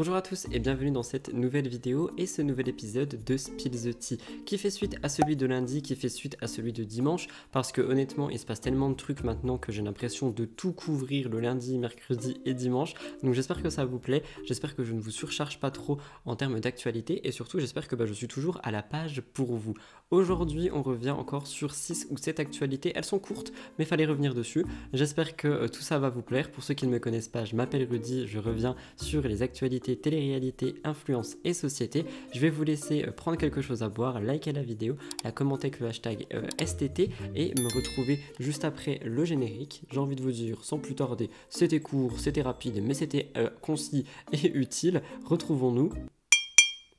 Bonjour à tous et bienvenue dans cette nouvelle vidéo et ce nouvel épisode de Spill the Tea qui fait suite à celui de lundi, qui fait suite à celui de dimanche parce que honnêtement il se passe tellement de trucs maintenant que j'ai l'impression de tout couvrir le lundi, mercredi et dimanche donc j'espère que ça vous plaît, j'espère que je ne vous surcharge pas trop en termes d'actualité et surtout j'espère que bah, je suis toujours à la page pour vous. Aujourd'hui on revient encore sur 6 ou 7 actualités, elles sont courtes mais fallait revenir dessus, j'espère que euh, tout ça va vous plaire, pour ceux qui ne me connaissent pas je m'appelle Rudy, je reviens sur les actualités télé-réalité, influence et société. Je vais vous laisser euh, prendre quelque chose à boire, liker la vidéo, la commenter avec le hashtag euh, STT et me retrouver juste après le générique. J'ai envie de vous dire, sans plus tarder, c'était court, c'était rapide, mais c'était euh, concis et utile. Retrouvons-nous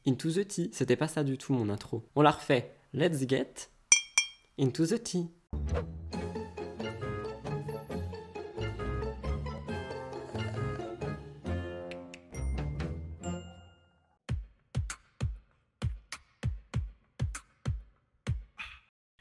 into the tea. C'était pas ça du tout mon intro. On la refait. Let's get into the tea.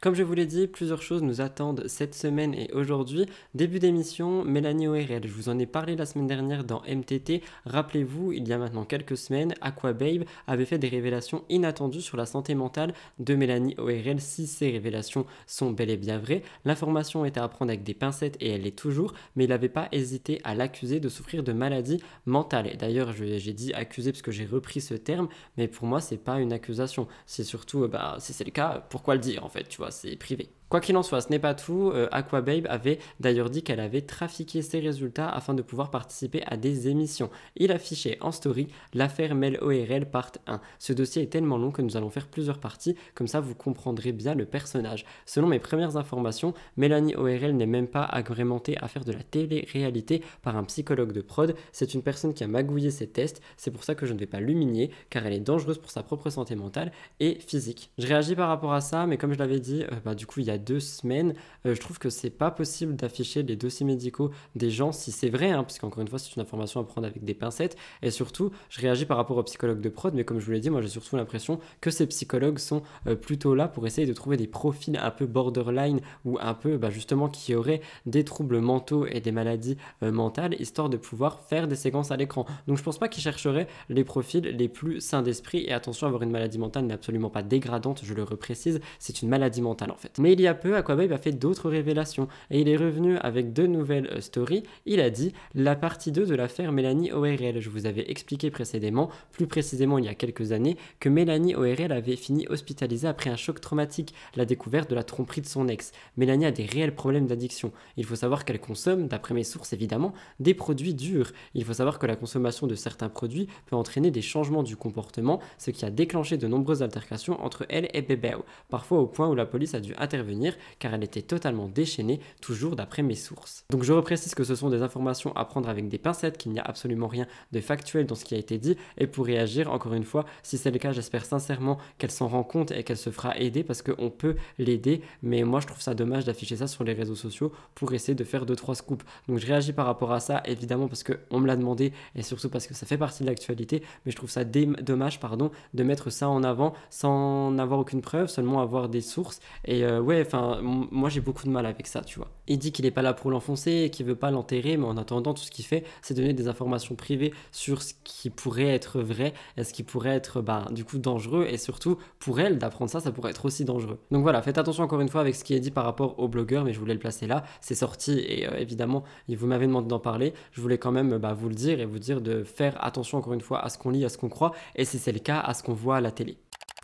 Comme je vous l'ai dit, plusieurs choses nous attendent cette semaine et aujourd'hui. Début d'émission, Mélanie ORL. Je vous en ai parlé la semaine dernière dans MTT. Rappelez-vous, il y a maintenant quelques semaines, Babe avait fait des révélations inattendues sur la santé mentale de Mélanie ORL. Si ces révélations sont bel et bien vraies, l'information était à prendre avec des pincettes et elle l'est toujours, mais il n'avait pas hésité à l'accuser de souffrir de maladies mentales. D'ailleurs, j'ai dit accusé parce que j'ai repris ce terme, mais pour moi, c'est pas une accusation. C'est surtout, euh, bah, si c'est le cas, pourquoi le dire en fait, tu vois c'est privé. Quoi qu'il en soit, ce n'est pas tout. Euh, Aqua Babe avait d'ailleurs dit qu'elle avait trafiqué ses résultats afin de pouvoir participer à des émissions. Il affichait en story l'affaire Mel ORL part 1. Ce dossier est tellement long que nous allons faire plusieurs parties, comme ça vous comprendrez bien le personnage. Selon mes premières informations, Mélanie ORL n'est même pas agrémentée à faire de la télé-réalité par un psychologue de prod. C'est une personne qui a magouillé ses tests, c'est pour ça que je ne vais pas l'humilier, car elle est dangereuse pour sa propre santé mentale et physique. Je réagis par rapport à ça, mais comme je l'avais dit, euh, bah, du coup, il y a deux semaines. Euh, je trouve que c'est pas possible d'afficher les dossiers médicaux des gens si c'est vrai, hein, parce qu'encore une fois, c'est une information à prendre avec des pincettes. Et surtout, je réagis par rapport aux psychologues de prod, mais comme je vous l'ai dit, moi j'ai surtout l'impression que ces psychologues sont euh, plutôt là pour essayer de trouver des profils un peu borderline ou un peu bah, justement qui auraient des troubles mentaux et des maladies euh, mentales, histoire de pouvoir faire des séquences à l'écran. Donc je pense pas qu'ils chercheraient les profils les plus sains d'esprit. Et attention, avoir une maladie mentale n'est absolument pas dégradante, je le reprécise, c'est une maladie mentale en fait. Mais il y a à peu, Aquababe a fait d'autres révélations et il est revenu avec deux nouvelles euh, stories. Il a dit la partie 2 de l'affaire Mélanie ORL. Je vous avais expliqué précédemment, plus précisément il y a quelques années, que Mélanie ORL avait fini hospitalisée après un choc traumatique, la découverte de la tromperie de son ex. Mélanie a des réels problèmes d'addiction. Il faut savoir qu'elle consomme, d'après mes sources évidemment, des produits durs. Il faut savoir que la consommation de certains produits peut entraîner des changements du comportement, ce qui a déclenché de nombreuses altercations entre elle et Bebeau, parfois au point où la police a dû intervenir car elle était totalement déchaînée, toujours d'après mes sources. Donc je reprécise que ce sont des informations à prendre avec des pincettes, qu'il n'y a absolument rien de factuel dans ce qui a été dit et pour réagir, encore une fois, si c'est le cas, j'espère sincèrement qu'elle s'en rend compte et qu'elle se fera aider parce qu'on peut l'aider, mais moi je trouve ça dommage d'afficher ça sur les réseaux sociaux pour essayer de faire 2 trois scoops. Donc je réagis par rapport à ça, évidemment parce qu'on me l'a demandé et surtout parce que ça fait partie de l'actualité, mais je trouve ça dommage pardon, de mettre ça en avant sans avoir aucune preuve, seulement avoir des sources. Et euh, ouais, enfin, moi j'ai beaucoup de mal avec ça, tu vois. Il dit qu'il n'est pas là pour l'enfoncer, qu'il veut pas l'enterrer, mais en attendant, tout ce qu'il fait, c'est donner des informations privées sur ce qui pourrait être vrai et ce qui pourrait être, bah, du coup, dangereux. Et surtout, pour elle, d'apprendre ça, ça pourrait être aussi dangereux. Donc voilà, faites attention encore une fois avec ce qui est dit par rapport au blogueur, mais je voulais le placer là. C'est sorti et euh, évidemment évidemment, vous m'avez demandé d'en parler. Je voulais quand même bah, vous le dire et vous dire de faire attention encore une fois à ce qu'on lit, à ce qu'on croit, et si c'est le cas, à ce qu'on voit à la télé.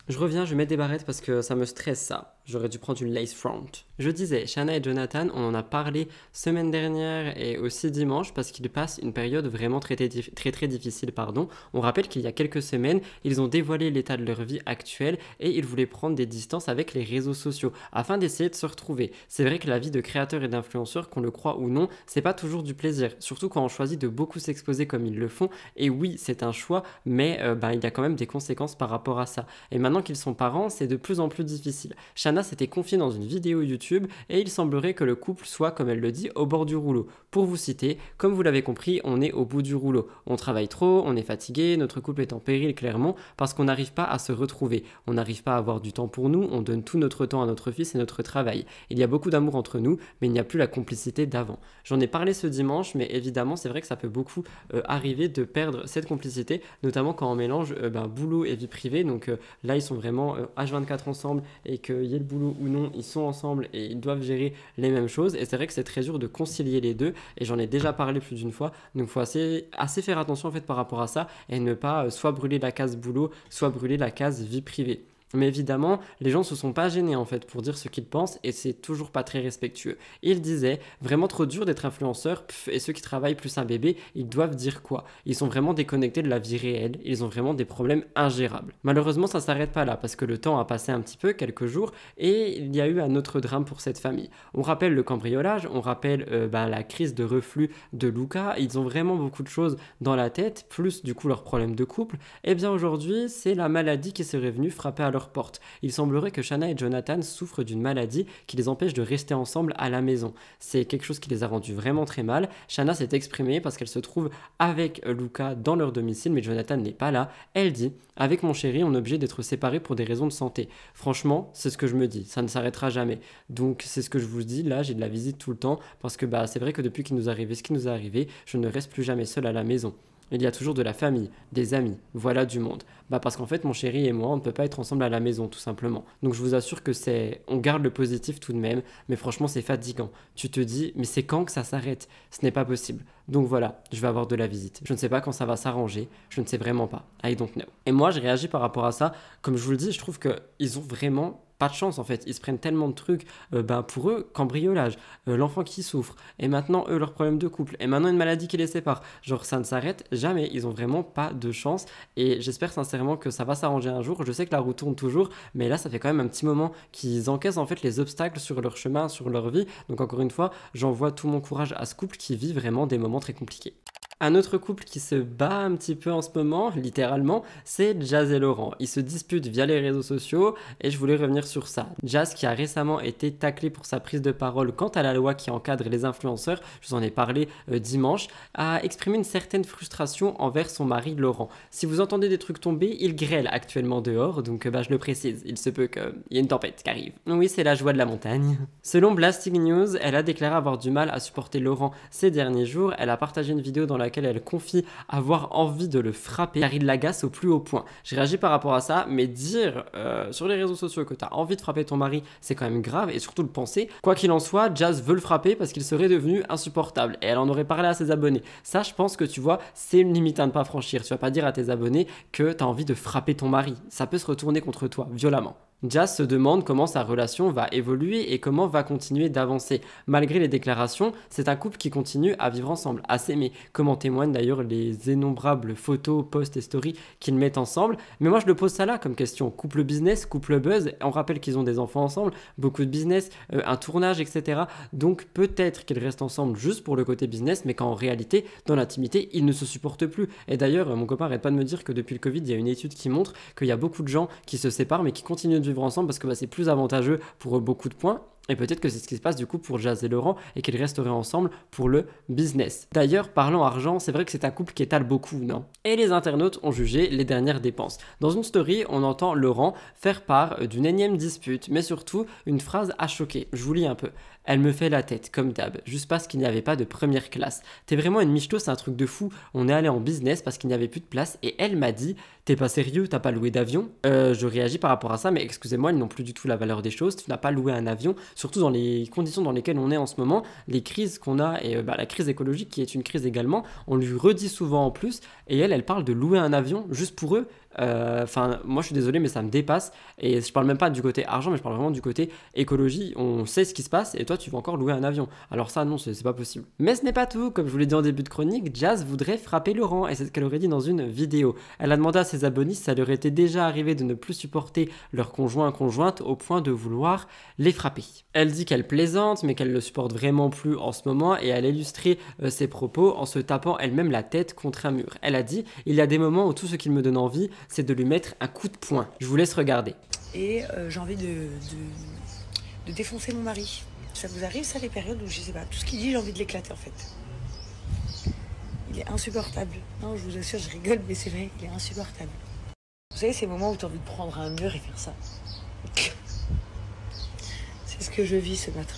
Je reviens, je mets des barrettes parce que ça me stresse ça. J'aurais dû prendre une lace front. Je disais, Shanna et Jonathan, on en a parlé semaine dernière et aussi dimanche parce qu'ils passent une période vraiment très très, très, difficile. Pardon. On rappelle qu'il y a quelques semaines, ils ont dévoilé l'état de leur vie actuelle et ils voulaient prendre des distances avec les réseaux sociaux afin d'essayer de se retrouver. C'est vrai que la vie de créateur et d'influenceurs, qu'on le croit ou non, c'est pas toujours du plaisir, surtout quand on choisit de beaucoup s'exposer comme ils le font. Et oui, c'est un choix, mais euh, bah, il y a quand même des conséquences par rapport à ça. Et maintenant qu'ils sont parents, c'est de plus en plus difficile. Shanna s'était confié dans une vidéo YouTube et il semblerait que le couple soit, comme elle le dit, au bord du rouleau. Pour vous citer, comme vous l'avez compris, on est au bout du rouleau. On travaille trop, on est fatigué, notre couple est en péril clairement parce qu'on n'arrive pas à se retrouver. On n'arrive pas à avoir du temps pour nous, on donne tout notre temps à notre fils et notre travail. Il y a beaucoup d'amour entre nous, mais il n'y a plus la complicité d'avant. J'en ai parlé ce dimanche, mais évidemment, c'est vrai que ça peut beaucoup euh, arriver de perdre cette complicité, notamment quand on mélange euh, ben, boulot et vie privée. Donc euh, là, ils sont vraiment H24 ensemble et qu'il y ait le boulot ou non, ils sont ensemble et ils doivent gérer les mêmes choses. Et c'est vrai que c'est très dur de concilier les deux. Et j'en ai déjà parlé plus d'une fois. Donc, il faut assez, assez faire attention en fait par rapport à ça et ne pas euh, soit brûler la case boulot, soit brûler la case vie privée. Mais évidemment, les gens se sont pas gênés en fait pour dire ce qu'ils pensent et c'est toujours pas très respectueux. Il disait vraiment trop dur d'être influenceur et ceux qui travaillent plus un bébé, ils doivent dire quoi Ils sont vraiment déconnectés de la vie réelle, ils ont vraiment des problèmes ingérables. Malheureusement, ça s'arrête pas là parce que le temps a passé un petit peu, quelques jours, et il y a eu un autre drame pour cette famille. On rappelle le cambriolage, on rappelle euh, bah, la crise de reflux de Luca, ils ont vraiment beaucoup de choses dans la tête, plus du coup leurs problèmes de couple. Et eh bien aujourd'hui, c'est la maladie qui serait venue frapper à leur il semblerait que Shanna et Jonathan souffrent d'une maladie qui les empêche de rester ensemble à la maison. C'est quelque chose qui les a rendus vraiment très mal. Shanna s'est exprimée parce qu'elle se trouve avec Luca dans leur domicile, mais Jonathan n'est pas là. Elle dit Avec mon chéri, on est obligé d'être séparés pour des raisons de santé. Franchement, c'est ce que je me dis. Ça ne s'arrêtera jamais. Donc, c'est ce que je vous dis. Là, j'ai de la visite tout le temps parce que bah, c'est vrai que depuis qu'il nous est arrivé ce qui nous est arrivé, je ne reste plus jamais seule à la maison il y a toujours de la famille, des amis, voilà du monde. Bah parce qu'en fait mon chéri et moi on ne peut pas être ensemble à la maison tout simplement. Donc je vous assure que c'est on garde le positif tout de même, mais franchement c'est fatigant. Tu te dis mais c'est quand que ça s'arrête Ce n'est pas possible. Donc voilà, je vais avoir de la visite. Je ne sais pas quand ça va s'arranger, je ne sais vraiment pas. I don't know. Et moi je réagis par rapport à ça, comme je vous le dis, je trouve que ils ont vraiment pas de chance en fait. Ils se prennent tellement de trucs euh, bah, pour eux, cambriolage, euh, l'enfant qui souffre, et maintenant eux leurs problèmes de couple, et maintenant une maladie qui les sépare. Genre ça ne s'arrête jamais, ils ont vraiment pas de chance, et j'espère sincèrement que ça va s'arranger un jour. Je sais que la roue tourne toujours, mais là ça fait quand même un petit moment qu'ils encaissent en fait les obstacles sur leur chemin, sur leur vie. Donc encore une fois, j'envoie tout mon courage à ce couple qui vit vraiment des moments très compliqués. Un autre couple qui se bat un petit peu en ce moment, littéralement, c'est Jazz et Laurent. Ils se disputent via les réseaux sociaux et je voulais revenir sur ça. Jazz qui a récemment été taclé pour sa prise de parole quant à la loi qui encadre les influenceurs, je vous en ai parlé euh, dimanche, a exprimé une certaine frustration envers son mari Laurent. Si vous entendez des trucs tomber, il grêle actuellement dehors, donc euh, bah, je le précise, il se peut qu'il y ait une tempête qui arrive. Oui, c'est la joie de la montagne. Selon Blasting News, elle a déclaré avoir du mal à supporter Laurent ces derniers jours. Elle a partagé une vidéo dans la laquelle elle confie avoir envie de le frapper car il l'agace au plus haut point. J'ai réagi par rapport à ça, mais dire euh, sur les réseaux sociaux que tu as envie de frapper ton mari, c'est quand même grave et surtout le penser. Quoi qu'il en soit, Jazz veut le frapper parce qu'il serait devenu insupportable et elle en aurait parlé à ses abonnés. Ça, je pense que tu vois, c'est une limite à ne pas franchir. Tu vas pas dire à tes abonnés que tu as envie de frapper ton mari. Ça peut se retourner contre toi violemment. Jazz se demande comment sa relation va évoluer et comment va continuer d'avancer. Malgré les déclarations, c'est un couple qui continue à vivre ensemble, à s'aimer, comme en témoignent d'ailleurs les innombrables photos, posts et stories qu'ils mettent ensemble. Mais moi je le pose ça là comme question. Couple business, couple buzz, on rappelle qu'ils ont des enfants ensemble, beaucoup de business, euh, un tournage, etc. Donc peut-être qu'ils restent ensemble juste pour le côté business, mais qu'en réalité, dans l'intimité, ils ne se supportent plus. Et d'ailleurs, mon copain arrête pas de me dire que depuis le Covid, il y a une étude qui montre qu'il y a beaucoup de gens qui se séparent mais qui continuent de vivre ensemble parce que bah, c'est plus avantageux pour beaucoup de points. Et peut-être que c'est ce qui se passe du coup pour Jazz et Laurent et qu'ils resteraient ensemble pour le business. D'ailleurs, parlant argent, c'est vrai que c'est un couple qui étale beaucoup, non Et les internautes ont jugé les dernières dépenses. Dans une story, on entend Laurent faire part euh, d'une énième dispute, mais surtout une phrase à choquer. Je vous lis un peu. Elle me fait la tête, comme d'hab, juste parce qu'il n'y avait pas de première classe. T'es vraiment une michto, c'est un truc de fou. On est allé en business parce qu'il n'y avait plus de place et elle m'a dit T'es pas sérieux, t'as pas loué d'avion euh, Je réagis par rapport à ça, mais excusez-moi, ils n'ont plus du tout la valeur des choses. Tu n'as pas loué un avion, surtout dans les conditions dans lesquelles on est en ce moment, les crises qu'on a, et euh, bah, la crise écologique qui est une crise également, on lui redit souvent en plus, et elle, elle parle de louer un avion juste pour eux. Euh, enfin, moi je suis désolé, mais ça me dépasse. Et je parle même pas du côté argent, mais je parle vraiment du côté écologie. On sait ce qui se passe et toi tu vas encore louer un avion. Alors ça, non, c'est pas possible. Mais ce n'est pas tout. Comme je vous l'ai dit en début de chronique, Jazz voudrait frapper Laurent et c'est ce qu'elle aurait dit dans une vidéo. Elle a demandé à ses abonnés si ça leur était déjà arrivé de ne plus supporter leur conjoint conjointe au point de vouloir les frapper. Elle dit qu'elle plaisante, mais qu'elle le supporte vraiment plus en ce moment et elle a illustré euh, ses propos en se tapant elle-même la tête contre un mur. Elle dit, il y a des moments où tout ce qu'il me donne envie, c'est de lui mettre un coup de poing. Je vous laisse regarder. Et euh, j'ai envie de, défoncer mon mari. Ça vous arrive, ça, les périodes où je sais pas, tout ce qu'il dit, j'ai envie de l'éclater en fait. Il est insupportable. Non, je vous assure, je rigole, mais c'est vrai, il est insupportable. Vous savez, ces moments où tu as envie de prendre un mur et faire ça. C'est ce que je vis ce matin.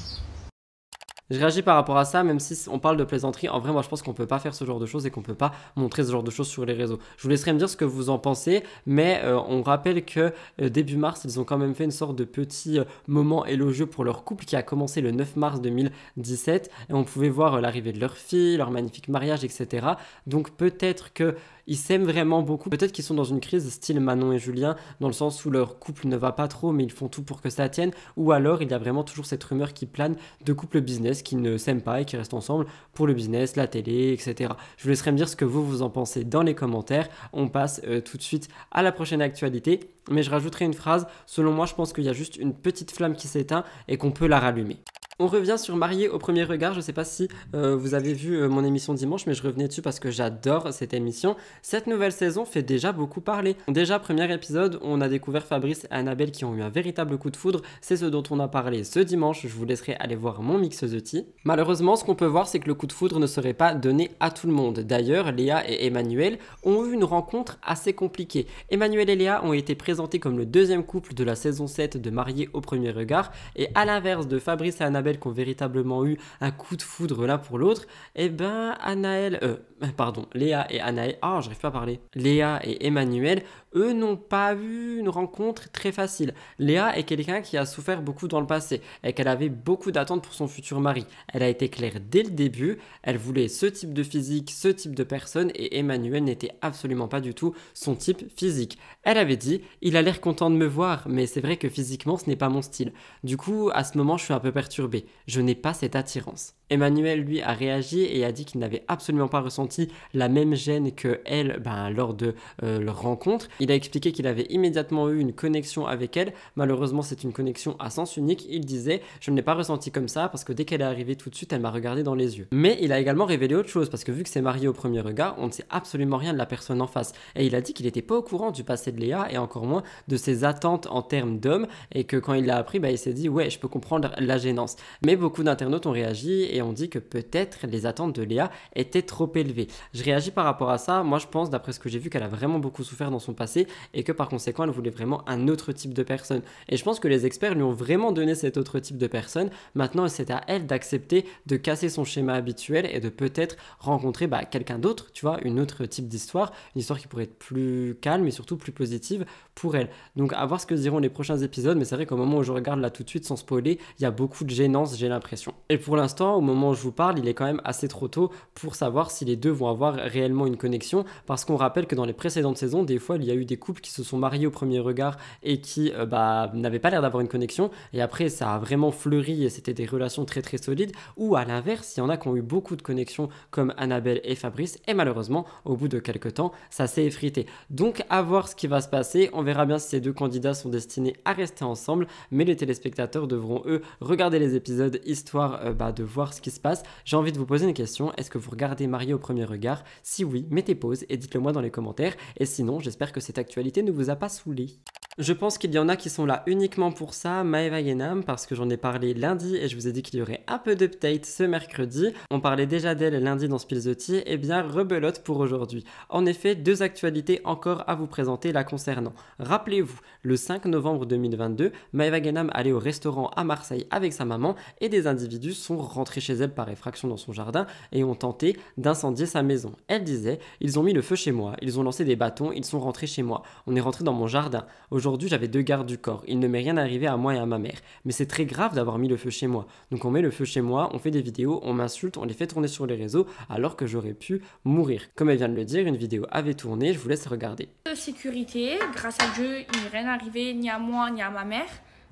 Je réagis par rapport à ça, même si on parle de plaisanterie. En vrai, moi, je pense qu'on peut pas faire ce genre de choses et qu'on peut pas montrer ce genre de choses sur les réseaux. Je vous laisserai me dire ce que vous en pensez, mais euh, on rappelle que euh, début mars, ils ont quand même fait une sorte de petit euh, moment élogieux pour leur couple qui a commencé le 9 mars 2017. Et on pouvait voir l'arrivée de leur fille, leur magnifique mariage, etc. Donc peut-être que ils s'aiment vraiment beaucoup. Peut-être qu'ils sont dans une crise style Manon et Julien, dans le sens où leur couple ne va pas trop, mais ils font tout pour que ça tienne. Ou alors, il y a vraiment toujours cette rumeur qui plane de couples business qui ne s'aiment pas et qui restent ensemble pour le business, la télé, etc. Je vous laisserai me dire ce que vous, vous en pensez dans les commentaires. On passe euh, tout de suite à la prochaine actualité. Mais je rajouterai une phrase, selon moi je pense qu'il y a juste une petite flamme qui s'éteint et qu'on peut la rallumer. On revient sur Marié au premier regard. Je ne sais pas si euh, vous avez vu euh, mon émission dimanche, mais je revenais dessus parce que j'adore cette émission. Cette nouvelle saison fait déjà beaucoup parler. Déjà, premier épisode, on a découvert Fabrice et Annabelle qui ont eu un véritable coup de foudre. C'est ce dont on a parlé ce dimanche. Je vous laisserai aller voir mon mix The Tea. Malheureusement, ce qu'on peut voir, c'est que le coup de foudre ne serait pas donné à tout le monde. D'ailleurs, Léa et Emmanuel ont eu une rencontre assez compliquée. Emmanuel et Léa ont été présentés comme le deuxième couple de la saison 7 de Marié au premier regard. Et à l'inverse de Fabrice et Annabelle, qui ont véritablement eu un coup de foudre l'un pour l'autre, et eh ben Anaël, euh, pardon, Léa et Anaël, ah, oh, j'arrive pas à parler, Léa et Emmanuel eux n'ont pas eu une rencontre très facile. Léa est quelqu'un qui a souffert beaucoup dans le passé et qu'elle avait beaucoup d'attentes pour son futur mari. Elle a été claire dès le début, elle voulait ce type de physique, ce type de personne et Emmanuel n'était absolument pas du tout son type physique. Elle avait dit "Il a l'air content de me voir, mais c'est vrai que physiquement ce n'est pas mon style." Du coup, à ce moment, je suis un peu perturbée. Je n'ai pas cette attirance. Emmanuel, lui, a réagi et a dit qu'il n'avait absolument pas ressenti la même gêne que elle ben, lors de euh, leur rencontre. Il a expliqué qu'il avait immédiatement eu une connexion avec elle. Malheureusement, c'est une connexion à sens unique. Il disait Je ne l'ai pas ressenti comme ça parce que dès qu'elle est arrivée tout de suite, elle m'a regardé dans les yeux. Mais il a également révélé autre chose parce que vu que c'est marié au premier regard, on ne sait absolument rien de la personne en face. Et il a dit qu'il n'était pas au courant du passé de Léa et encore moins de ses attentes en termes d'homme et que quand il l'a appris, ben, il s'est dit Ouais, je peux comprendre la gênance. Mais beaucoup d'internautes ont réagi et on dit que peut-être les attentes de Léa étaient trop élevées. Je réagis par rapport à ça. Moi, je pense, d'après ce que j'ai vu, qu'elle a vraiment beaucoup souffert dans son passé et que par conséquent, elle voulait vraiment un autre type de personne. Et je pense que les experts lui ont vraiment donné cet autre type de personne. Maintenant, c'est à elle d'accepter de casser son schéma habituel et de peut-être rencontrer bah, quelqu'un d'autre, tu vois, une autre type d'histoire, une histoire qui pourrait être plus calme et surtout plus positive pour elle. Donc, à voir ce que diront les prochains épisodes. Mais c'est vrai qu'au moment où je regarde là tout de suite, sans spoiler, il y a beaucoup de gênance, j'ai l'impression. Et pour l'instant, moment où je vous parle, il est quand même assez trop tôt pour savoir si les deux vont avoir réellement une connexion, parce qu'on rappelle que dans les précédentes saisons, des fois, il y a eu des couples qui se sont mariés au premier regard et qui euh, bah, n'avaient pas l'air d'avoir une connexion, et après, ça a vraiment fleuri et c'était des relations très très solides, ou à l'inverse, il y en a qui ont eu beaucoup de connexions, comme Annabelle et Fabrice, et malheureusement, au bout de quelques temps, ça s'est effrité. Donc, à voir ce qui va se passer, on verra bien si ces deux candidats sont destinés à rester ensemble, mais les téléspectateurs devront, eux, regarder les épisodes, histoire euh, bah, de voir si ce qui se passe, j'ai envie de vous poser une question. Est-ce que vous regardez Marié au premier regard Si oui, mettez pause et dites-le moi dans les commentaires. Et sinon, j'espère que cette actualité ne vous a pas saoulé. Je pense qu'il y en a qui sont là uniquement pour ça, Maeva Yenam, parce que j'en ai parlé lundi et je vous ai dit qu'il y aurait un peu d'update ce mercredi. On parlait déjà d'elle lundi dans Spill the et eh bien rebelote pour aujourd'hui. En effet, deux actualités encore à vous présenter la concernant. Rappelez-vous, le 5 novembre 2022, Maeva Yenam allait au restaurant à Marseille avec sa maman et des individus sont rentrés chez chez elle par effraction dans son jardin et ont tenté d'incendier sa maison. Elle disait Ils ont mis le feu chez moi, ils ont lancé des bâtons, ils sont rentrés chez moi, on est rentré dans mon jardin. Aujourd'hui, j'avais deux gardes du corps, il ne m'est rien arrivé à moi et à ma mère. Mais c'est très grave d'avoir mis le feu chez moi. Donc on met le feu chez moi, on fait des vidéos, on m'insulte, on les fait tourner sur les réseaux alors que j'aurais pu mourir. Comme elle vient de le dire, une vidéo avait tourné, je vous laisse regarder. De sécurité, grâce à Dieu, il n'est rien arrivé ni à moi ni à ma mère.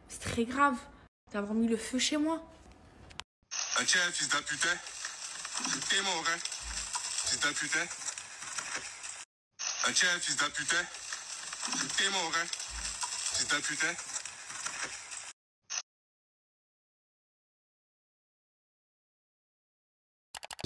C'est très grave d'avoir mis le feu chez moi. Ah, tiens, fils d'un putain. T'es mort, hein Fils d'un putain. Ah, tiens, fils d'un putain. T'es mort, hein Fils d'un putain.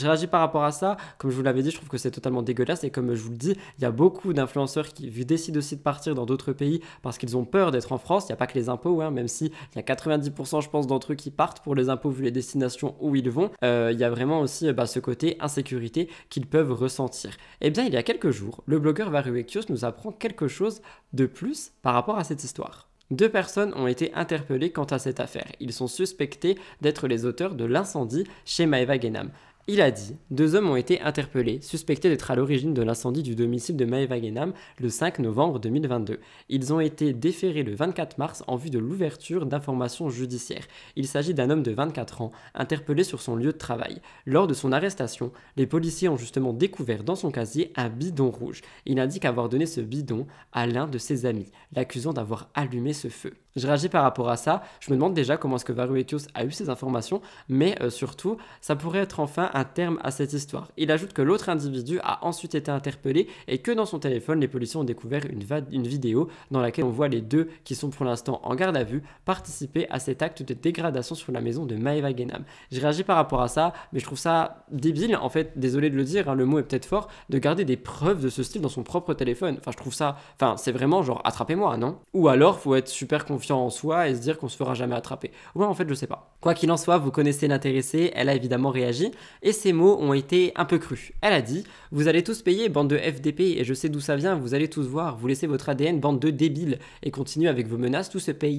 J'ai réagi par rapport à ça. Comme je vous l'avais dit, je trouve que c'est totalement dégueulasse. Et comme je vous le dis, il y a beaucoup d'influenceurs qui décident aussi de partir dans d'autres pays parce qu'ils ont peur d'être en France. Il n'y a pas que les impôts, hein, même si il y a 90% je pense d'entre eux qui partent pour les impôts vu les destinations où ils vont. Euh, il y a vraiment aussi bah, ce côté insécurité qu'ils peuvent ressentir. Et eh bien, il y a quelques jours, le blogueur Varuekios nous apprend quelque chose de plus par rapport à cette histoire. Deux personnes ont été interpellées quant à cette affaire. Ils sont suspectés d'être les auteurs de l'incendie chez Maeva Genam. Il a dit Deux hommes ont été interpellés, suspectés d'être à l'origine de l'incendie du domicile de Maeva Genam le 5 novembre 2022. Ils ont été déférés le 24 mars en vue de l'ouverture d'informations judiciaires. Il s'agit d'un homme de 24 ans, interpellé sur son lieu de travail. Lors de son arrestation, les policiers ont justement découvert dans son casier un bidon rouge. Il indique avoir donné ce bidon à l'un de ses amis, l'accusant d'avoir allumé ce feu. Je réagis par rapport à ça, je me demande déjà comment est-ce que Varuetius a eu ces informations, mais euh, surtout, ça pourrait être enfin un terme à cette histoire. Il ajoute que l'autre individu a ensuite été interpellé et que dans son téléphone, les policiers ont découvert une, vidéo dans laquelle on voit les deux, qui sont pour l'instant en garde à vue, participer à cet acte de dégradation sur la maison de Maeva Genam. J'ai réagi par rapport à ça, mais je trouve ça débile, en fait, désolé de le dire, hein, le mot est peut-être fort, de garder des preuves de ce style dans son propre téléphone. Enfin, je trouve ça, enfin, c'est vraiment genre attrapez-moi, non Ou alors, faut être super confiant en soi et se dire qu'on se fera jamais attraper. Ouais, en fait, je sais pas. Quoi qu'il en soit, vous connaissez l'intéressée, elle a évidemment réagi, et ses mots ont été un peu crus. Elle a dit « Vous allez tous payer, bande de FDP, et je sais d'où ça vient, vous allez tous voir, vous laissez votre ADN, bande de débiles, et continuez avec vos menaces, tout se paye,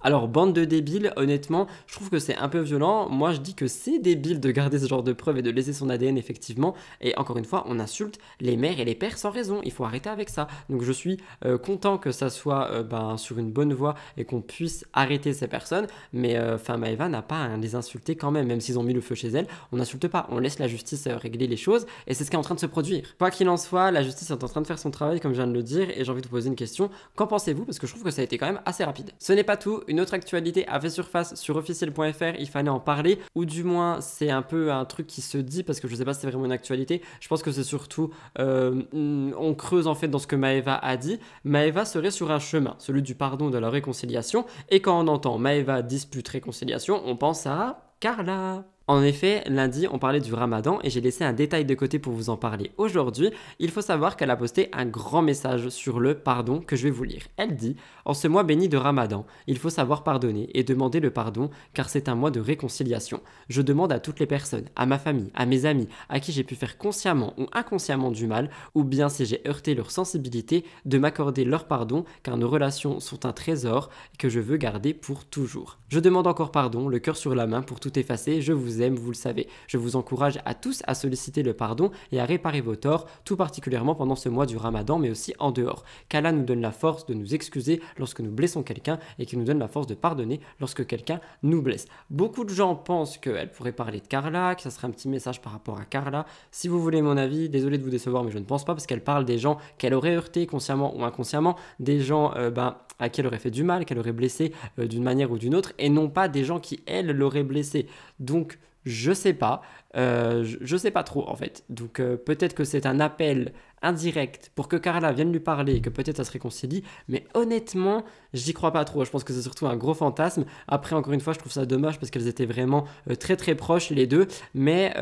alors, bande de débiles, honnêtement, je trouve que c'est un peu violent. Moi, je dis que c'est débile de garder ce genre de preuves et de laisser son ADN, effectivement. Et encore une fois, on insulte les mères et les pères sans raison. Il faut arrêter avec ça. Donc, je suis euh, content que ça soit euh, ben, sur une bonne voie et qu'on puisse arrêter ces personnes. Mais enfin, euh, n'a pas à les insulter quand même. Même s'ils ont mis le feu chez elle, on n'insulte pas. On laisse la justice régler les choses. Et c'est ce qui est en train de se produire. Quoi qu'il en soit, la justice est en train de faire son travail, comme je viens de le dire. Et j'ai envie de vous poser une question. Qu'en pensez-vous Parce que je trouve que ça a été quand même assez rapide. Ce n'est pas tout une autre actualité a fait surface sur officiel.fr, il fallait en parler, ou du moins c'est un peu un truc qui se dit, parce que je ne sais pas si c'est vraiment une actualité, je pense que c'est surtout, euh, on creuse en fait dans ce que Maeva a dit, Maeva serait sur un chemin, celui du pardon de la réconciliation, et quand on entend Maeva dispute réconciliation, on pense à Carla. En effet, lundi, on parlait du ramadan et j'ai laissé un détail de côté pour vous en parler aujourd'hui. Il faut savoir qu'elle a posté un grand message sur le pardon que je vais vous lire. Elle dit En ce mois béni de ramadan, il faut savoir pardonner et demander le pardon car c'est un mois de réconciliation. Je demande à toutes les personnes, à ma famille, à mes amis, à qui j'ai pu faire consciemment ou inconsciemment du mal, ou bien si j'ai heurté leur sensibilité, de m'accorder leur pardon car nos relations sont un trésor que je veux garder pour toujours. Je demande encore pardon, le cœur sur la main pour tout effacer, je vous aime, vous le savez. Je vous encourage à tous à solliciter le pardon et à réparer vos torts, tout particulièrement pendant ce mois du ramadan, mais aussi en dehors. Qu'Allah nous donne la force de nous excuser lorsque nous blessons quelqu'un et qu'il nous donne la force de pardonner lorsque quelqu'un nous blesse. Beaucoup de gens pensent qu'elle pourrait parler de Carla, que ça serait un petit message par rapport à Carla. Si vous voulez mon avis, désolé de vous décevoir, mais je ne pense pas parce qu'elle parle des gens qu'elle aurait heurtés consciemment ou inconsciemment, des gens euh, ben, à qui elle aurait fait du mal, qu'elle aurait blessé euh, d'une manière ou d'une autre, et non pas des gens qui, elle, l'aurait blessé. Donc, je sais pas. Euh, je, sais pas trop en fait. Donc euh, peut-être que c'est un appel indirect pour que Carla vienne lui parler et que peut-être ça se réconcilie. Mais honnêtement, j'y crois pas trop. Je pense que c'est surtout un gros fantasme. Après, encore une fois, je trouve ça dommage parce qu'elles étaient vraiment euh, très très proches les deux. Mais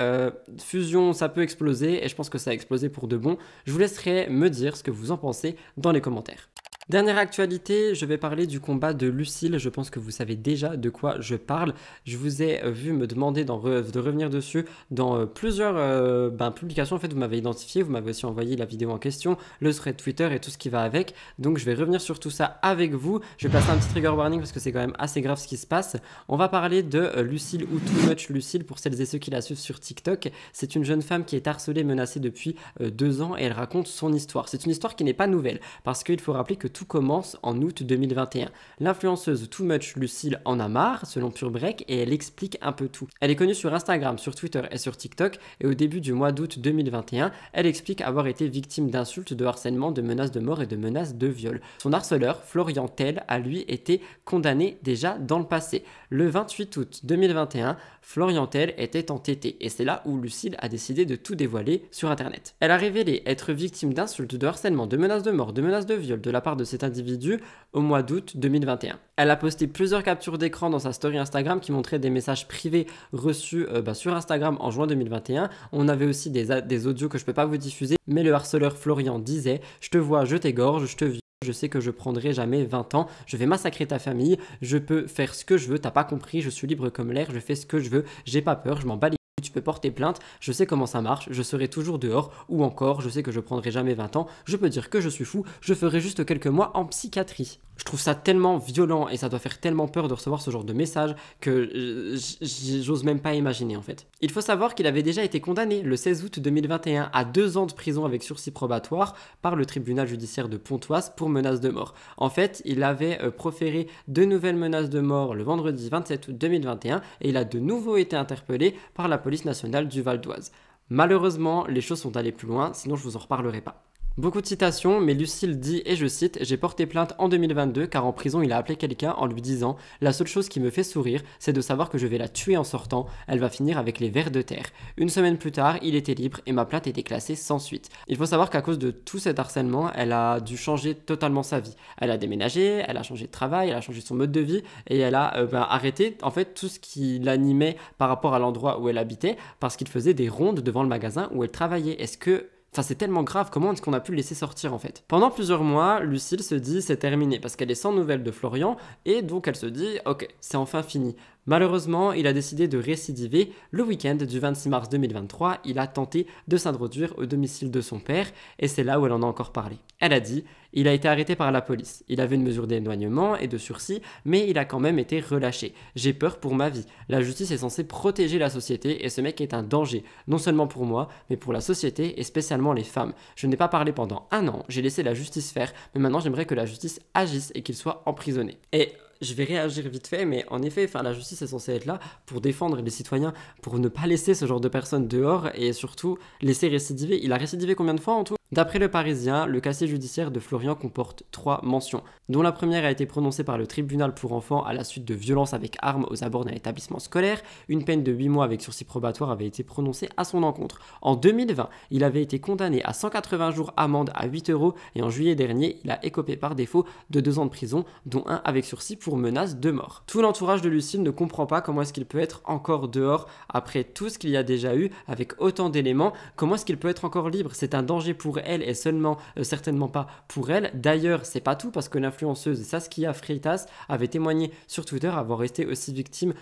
fusion, ça peut exploser et je pense que ça a explosé pour de bon. Je vous laisserai me dire ce que vous en pensez dans les commentaires. Dernière actualité, je vais parler du combat de Lucille. Je pense que vous savez déjà de quoi je parle. Je vous ai euh, vu me demander de revenir dessus dans euh, plusieurs euh, ben, publications. En fait, vous m'avez identifié, vous m'avez aussi envoyé la vidéo en question, le thread Twitter et tout ce qui va avec. Donc, je vais revenir sur tout ça avec vous. Je vais passer un petit trigger warning parce que c'est quand même assez grave ce qui se passe. On va parler de Lucille ou Too Much Lucille pour celles et ceux qui la suivent sur TikTok. C'est une jeune femme qui est harcelée, menacée depuis deux ans et elle raconte son histoire. C'est une histoire qui n'est pas nouvelle parce qu'il faut rappeler que tout commence en août 2021. L'influenceuse Too Much Lucille en a marre, selon Pure Break, et elle explique un peu tout. Elle est connue sur Instagram, sur Twitter et sur TikTok, et au début du mois d'août 2021, elle explique avoir été victime d'insultes, de harcèlement, de menaces de mort et de menaces de viol. Son harceleur, Florian Tell, a lui été condamné déjà dans le passé. Le 28 août 2021, Florian Tell était entêté, et c'est là où Lucille a décidé de tout dévoiler sur Internet. Elle a révélé être victime d'insultes, de harcèlement, de menaces de mort, de menaces de viol de la part de cet individu au mois d'août 2021. Elle a posté plusieurs captures d'écran dans sa story Instagram qui montraient des messages privés reçus euh, bah, sur Instagram en juin 2021. On avait aussi des, des audios que je peux pas vous diffuser, mais le harceleur Florian disait Je te vois, je t'égorge, je te vis. Je sais que je prendrai jamais 20 ans, je vais massacrer ta famille, je peux faire ce que je veux, t'as pas compris, je suis libre comme l'air, je fais ce que je veux, j'ai pas peur, je m'en bats tu peux porter plainte, je sais comment ça marche, je serai toujours dehors, ou encore, je sais que je prendrai jamais 20 ans, je peux dire que je suis fou, je ferai juste quelques mois en psychiatrie je trouve ça tellement violent et ça doit faire tellement peur de recevoir ce genre de message que euh, j'ose même pas imaginer en fait. Il faut savoir qu'il avait déjà été condamné le 16 août 2021 à deux ans de prison avec sursis probatoire par le tribunal judiciaire de Pontoise pour menace de mort. En fait, il avait euh, proféré de nouvelles menaces de mort le vendredi 27 août 2021 et il a de nouveau été interpellé par la police nationale du Val d'Oise. Malheureusement, les choses sont allées plus loin, sinon je vous en reparlerai pas. Beaucoup de citations, mais Lucille dit, et je cite, J'ai porté plainte en 2022 car en prison il a appelé quelqu'un en lui disant La seule chose qui me fait sourire, c'est de savoir que je vais la tuer en sortant, elle va finir avec les vers de terre. Une semaine plus tard, il était libre et ma plainte était classée sans suite. Il faut savoir qu'à cause de tout cet harcèlement, elle a dû changer totalement sa vie. Elle a déménagé, elle a changé de travail, elle a changé son mode de vie et elle a euh, ben, arrêté en fait tout ce qui l'animait par rapport à l'endroit où elle habitait parce qu'il faisait des rondes devant le magasin où elle travaillait. Est-ce que Enfin, c'est tellement grave, comment est-ce qu'on a pu le laisser sortir en fait Pendant plusieurs mois, Lucille se dit c'est terminé parce qu'elle est sans nouvelles de Florian et donc elle se dit ok, c'est enfin fini. Malheureusement, il a décidé de récidiver. Le week-end du 26 mars 2023, il a tenté de s'introduire au domicile de son père, et c'est là où elle en a encore parlé. Elle a dit il a été arrêté par la police. Il avait une mesure d'éloignement et de sursis, mais il a quand même été relâché. J'ai peur pour ma vie. La justice est censée protéger la société et ce mec est un danger, non seulement pour moi, mais pour la société et spécialement les femmes. Je n'ai pas parlé pendant un an, j'ai laissé la justice faire, mais maintenant j'aimerais que la justice agisse et qu'il soit emprisonné. Et je vais réagir vite fait, mais en effet, la justice est censée être là pour défendre les citoyens, pour ne pas laisser ce genre de personnes dehors et surtout laisser récidiver. Il a récidivé combien de fois en tout D'après le Parisien, le casier judiciaire de Florian comporte trois mentions, dont la première a été prononcée par le tribunal pour enfants à la suite de violences avec armes aux abords d'un établissement scolaire. Une peine de 8 mois avec sursis probatoire avait été prononcée à son encontre. En 2020, il avait été condamné à 180 jours amende à 8 euros et en juillet dernier, il a écopé par défaut de 2 ans de prison, dont un avec sursis pour menace de mort. Tout l'entourage de Lucille ne comprend pas comment est-ce qu'il peut être encore dehors après tout ce qu'il y a déjà eu avec autant d'éléments, comment est-ce qu'il peut être encore libre C'est un danger pour elle et seulement, euh, certainement pas pour elle. D'ailleurs, c'est pas tout parce que l'influenceuse Saskia Freitas avait témoigné sur Twitter avoir été aussi victime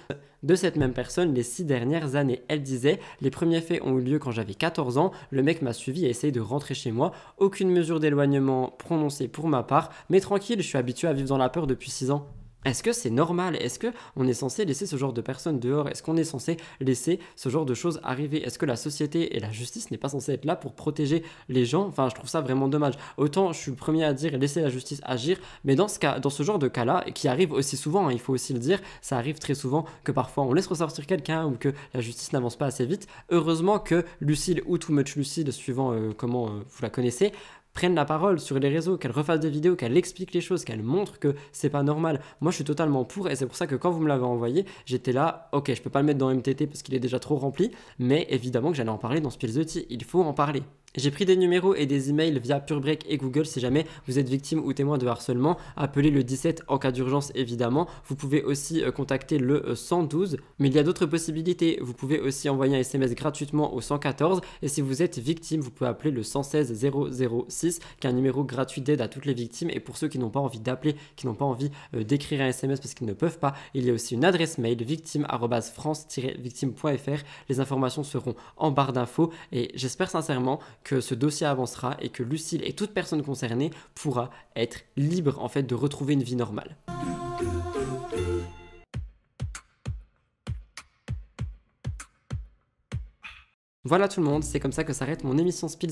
de cette même personne les six dernières années. Elle disait Les premiers faits ont eu lieu quand j'avais 14 ans, le mec m'a suivi et essayé de rentrer chez moi. Aucune mesure d'éloignement prononcée pour ma part, mais tranquille, je suis habitué à vivre dans la peur depuis 6 ans. Est-ce que c'est normal Est-ce que on est censé laisser ce genre de personnes dehors Est-ce qu'on est censé laisser ce genre de choses arriver Est-ce que la société et la justice n'est pas censée être là pour protéger les gens Enfin, je trouve ça vraiment dommage. Autant je suis le premier à dire laisser la justice agir, mais dans ce cas, dans ce genre de cas-là, qui arrive aussi souvent, hein, il faut aussi le dire, ça arrive très souvent que parfois on laisse ressortir quelqu'un ou que la justice n'avance pas assez vite. Heureusement que Lucille ou Too Much Lucille, suivant euh, comment euh, vous la connaissez, prennent la parole sur les réseaux, qu'elle refasse des vidéos, qu'elle explique les choses, qu'elle montre que c'est pas normal. Moi, je suis totalement pour et c'est pour ça que quand vous me l'avez envoyé, j'étais là, ok, je peux pas le mettre dans MTT parce qu'il est déjà trop rempli, mais évidemment que j'allais en parler dans Spills the Tea. Il faut en parler. J'ai pris des numéros et des emails via Purebreak et Google si jamais vous êtes victime ou témoin de harcèlement. Appelez le 17 en cas d'urgence évidemment. Vous pouvez aussi euh, contacter le 112, euh, mais il y a d'autres possibilités. Vous pouvez aussi envoyer un SMS gratuitement au 114 et si vous êtes victime, vous pouvez appeler le 116 006 qui est un numéro gratuit d'aide à toutes les victimes et pour ceux qui n'ont pas envie d'appeler, qui n'ont pas envie euh, d'écrire un SMS parce qu'ils ne peuvent pas, il y a aussi une adresse mail victime@france-victime.fr. Les informations seront en barre d'infos et j'espère sincèrement que ce dossier avancera et que Lucille et toute personne concernée pourra être libre en fait de retrouver une vie normale. Voilà tout le monde, c'est comme ça que s'arrête mon émission Spill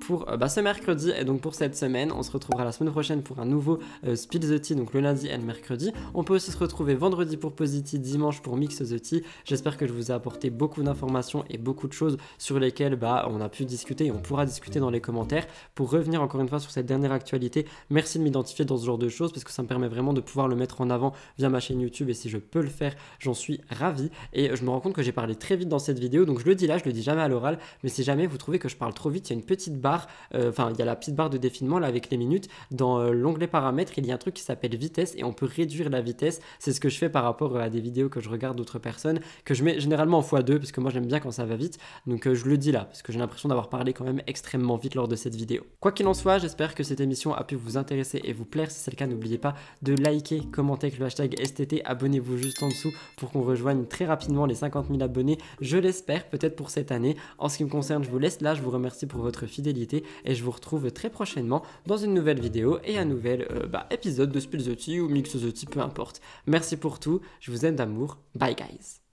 pour euh, bah, ce mercredi et donc pour cette semaine. On se retrouvera la semaine prochaine pour un nouveau euh, Spill the donc le lundi et le mercredi. On peut aussi se retrouver vendredi pour Positi, dimanche pour Mix the J'espère que je vous ai apporté beaucoup d'informations et beaucoup de choses sur lesquelles bah, on a pu discuter et on pourra discuter dans les commentaires. Pour revenir encore une fois sur cette dernière actualité, merci de m'identifier dans ce genre de choses parce que ça me permet vraiment de pouvoir le mettre en avant via ma chaîne YouTube et si je peux le faire, j'en suis ravi. Et je me rends compte que j'ai parlé très vite dans cette vidéo, donc je le dis là, je le dis jamais à l'oral, mais si jamais vous trouvez que je parle trop vite, il y a une petite barre, euh, enfin, il y a la petite barre de défilement là avec les minutes. Dans euh, l'onglet paramètres, il y a un truc qui s'appelle vitesse et on peut réduire la vitesse. C'est ce que je fais par rapport à des vidéos que je regarde d'autres personnes, que je mets généralement en x2 parce que moi j'aime bien quand ça va vite. Donc euh, je le dis là parce que j'ai l'impression d'avoir parlé quand même extrêmement vite lors de cette vidéo. Quoi qu'il en soit, j'espère que cette émission a pu vous intéresser et vous plaire. Si c'est le cas, n'oubliez pas de liker, commenter avec le hashtag STT, abonnez-vous juste en dessous pour qu'on rejoigne très rapidement les 50 000 abonnés, je l'espère, peut-être pour cette année. En ce qui me concerne, je vous laisse là, je vous remercie pour votre fidélité et je vous retrouve très prochainement dans une nouvelle vidéo et un nouvel euh, bah, épisode de Spill ou Mix the Tea, peu importe. Merci pour tout, je vous aime d'amour, bye guys